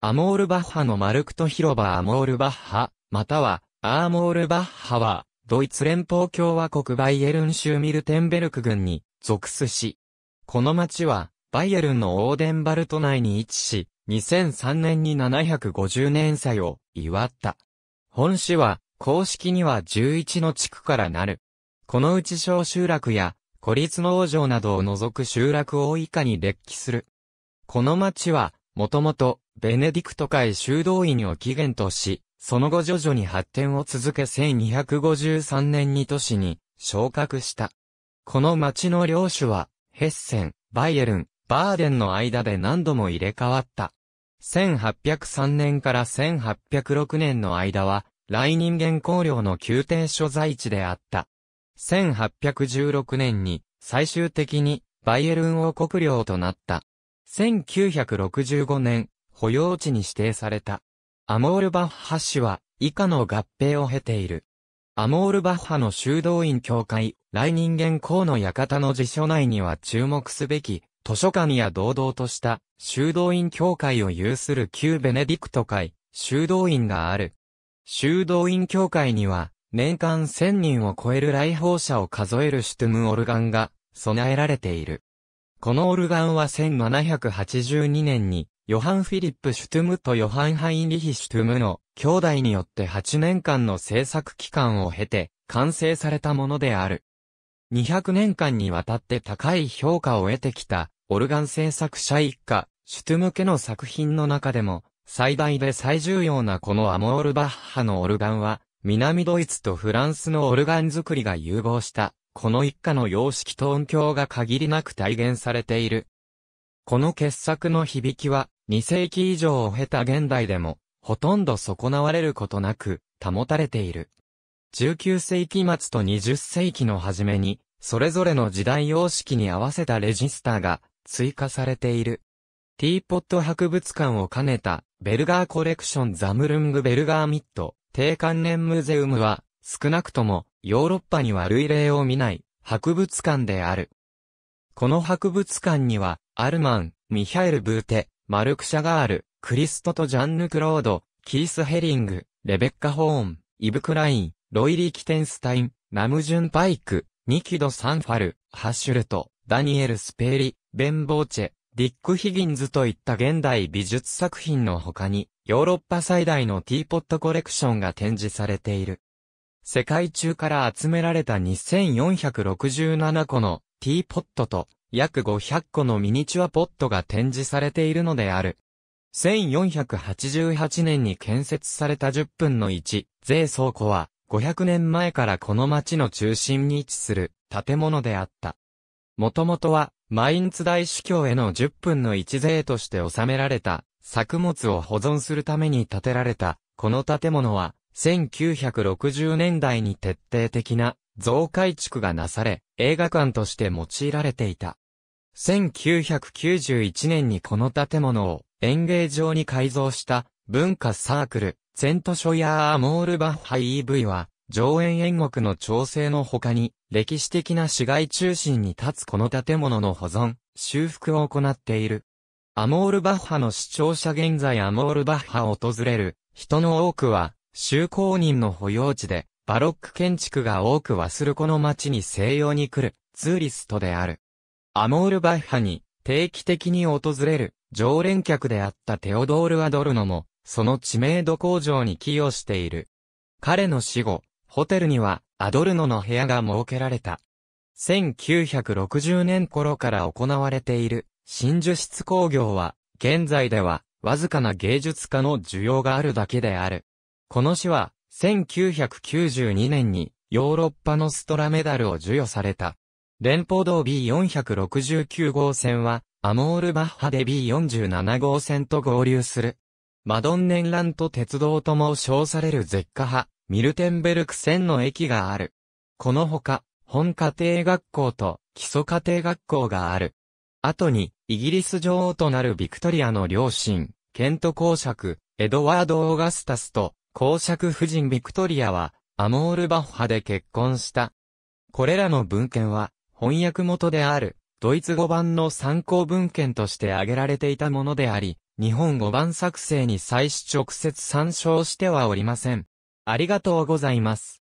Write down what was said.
アモールバッハのマルクト広場アモールバッハ、または、アーモールバッハは、ドイツ連邦共和国バイエルン州ミルテンベルク郡に属すし、この町は、バイエルンのオーデンバルト内に位置し、2003年に750年祭を祝った。本市は、公式には11の地区からなる。このうち小集落や、孤立農場などを除く集落を以下に列記する。この町は、もともと、ベネディクト会修道院を起源とし、その後徐々に発展を続け1253年に都市に昇格した。この町の領主は、ヘッセン、バイエルン、バーデンの間で何度も入れ替わった。1803年から1806年の間は、来人間公領の宮廷所在地であった。1816年に、最終的に、バイエルン王国領となった。1965年、保養地に指定された。アモールバッハ市は以下の合併を経ている。アモールバッハの修道院協会、来人間公の館の辞書内には注目すべき、図書館や堂々とした修道院協会を有する旧ベネディクト会、修道院がある。修道院協会には、年間1000人を超える来訪者を数えるシュトゥムオルガンが備えられている。このオルガンは1782年にヨハン・フィリップ・シュトゥムとヨハン・ハインリヒ・シュトゥムの兄弟によって8年間の制作期間を経て完成されたものである。200年間にわたって高い評価を得てきたオルガン制作者一家、シュトゥム家の作品の中でも最大で最重要なこのアモールバッハのオルガンは南ドイツとフランスのオルガン作りが融合したこの一家の様式と音響が限りなく体現されている。この傑作の響きは、2世紀以上を経た現代でも、ほとんど損なわれることなく、保たれている。19世紀末と20世紀の初めに、それぞれの時代様式に合わせたレジスターが追加されている。ティーポット博物館を兼ねたベルガーコレクションザムルングベルガーミット低関連ムーゼウムは少なくともヨーロッパには類例を見ない博物館である。この博物館にはアルマン、ミハエル・ブーテ、マルク・シャガール、クリストとジャンヌ・クロード、キース・ヘリング、レベッカ・ホーン、イブ・クライン、ロイリー・キテンスタイン、ナムジュン・パイク、ニキド・サンファル、ハッシュルト、ダニエル・スペーリ、ベン・ボーチェ、ディック・ヒギンズといった現代美術作品の他に、ヨーロッパ最大のティーポットコレクションが展示されている。世界中から集められた2467個のティーポットと約500個のミニチュアポットが展示されているのである。1488年に建設された10分の1、税倉庫は、500年前からこの町の中心に位置する建物であった。もともとは、マインツ大司教への10分の1税として収められた、作物を保存するために建てられた、この建物は、1960年代に徹底的な増改築がなされ、映画館として用いられていた。1991年にこの建物を演芸場に改造した文化サークル、セントショヤー・アモール・バッハ EV は、上演演国の調整の他に、歴史的な市街中心に立つこの建物の保存、修復を行っている。アモールバッハの視聴者現在アモールバッハを訪れる人の多くは、就行人の保養地でバロック建築が多くワスルコの街に西洋に来るツーリストである。アモールバッハに定期的に訪れる常連客であったテオドール・アドルノも、その知名度向上に寄与している。彼の死後、ホテルにはアドルノの部屋が設けられた。1960年頃から行われている真珠室工業は、現在ではわずかな芸術家の需要があるだけである。この詩は1992年にヨーロッパのストラメダルを授与された。連邦道 B469 号線は、アモールバッハで B47 号線と合流する。マドンネンラント鉄道とも称される絶下派、ミルテンベルク線の駅がある。このほか、本家庭学校と基礎家庭学校がある。後に、イギリス女王となるビクトリアの両親、ケント公爵、エドワード・オーガスタスと、公爵夫人ビクトリアは、アモールバッハで結婚した。これらの文献は、翻訳元である、ドイツ語版の参考文献として挙げられていたものであり、日本語版作成に際し直接参照してはおりません。ありがとうございます。